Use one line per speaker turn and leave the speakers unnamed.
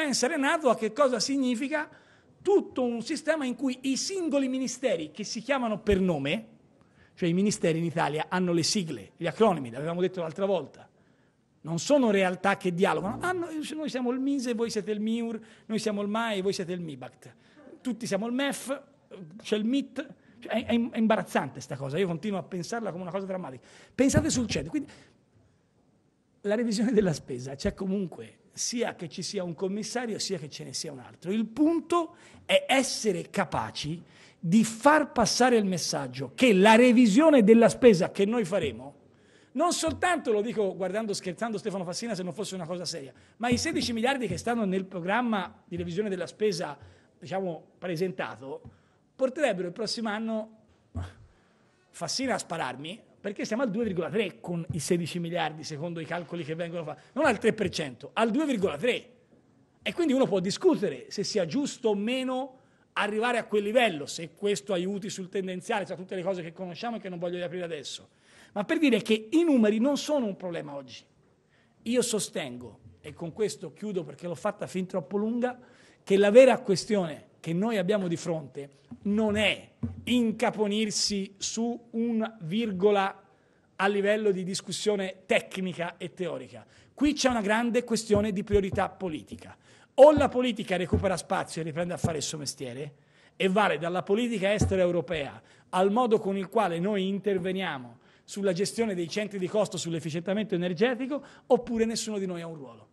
pensa Renato a che cosa significa tutto un sistema in cui i singoli ministeri che si chiamano per nome, cioè i ministeri in Italia hanno le sigle, gli acronimi, l'avevamo detto l'altra volta, non sono realtà che dialogano, ah, noi, noi siamo il MISE, voi siete il MIUR, noi siamo il MAE, voi siete il MIBACT, tutti siamo il MEF, c'è il MIT, cioè, è, è, imbarazzante questa cosa, io continuo a pensarla come una cosa drammatica. Pensate sul CED, quindi la revisione della spesa c'è comunque, sia che ci sia un commissario sia che ce ne sia un altro. Il punto è essere capaci di far passare il messaggio che la revisione della spesa che noi faremo, non soltanto, lo dico guardando scherzando Stefano Fassina se non fosse una cosa seria, ma i 16 miliardi che stanno nel programma di revisione della spesa, diciamo, presentato, porterebbero il prossimo anno Fassina a spararmi, perché siamo al 2,3 con i 16 miliardi secondo i calcoli che vengono fatti, non al 3%, al 2,3. E quindi uno può discutere se sia giusto o meno arrivare a quel livello, se questo aiuti sul tendenziale, tra cioè tutte le cose che conosciamo e che non voglio riaprire adesso. Ma per dire che i numeri non sono un problema oggi. Io sostengo, e con questo chiudo perché l'ho fatta fin troppo lunga, che la vera questione che noi abbiamo di fronte non è incaponirsi su un virgola a livello di discussione tecnica e teorica. Qui c'è una grande questione di priorità politica. O la politica recupera spazio e riprende a fare il suo mestiere, e vale dalla politica estera europea al modo con il quale noi interveniamo sulla gestione dei centri di costo sull'efficientamento energetico, oppure nessuno di noi ha un ruolo.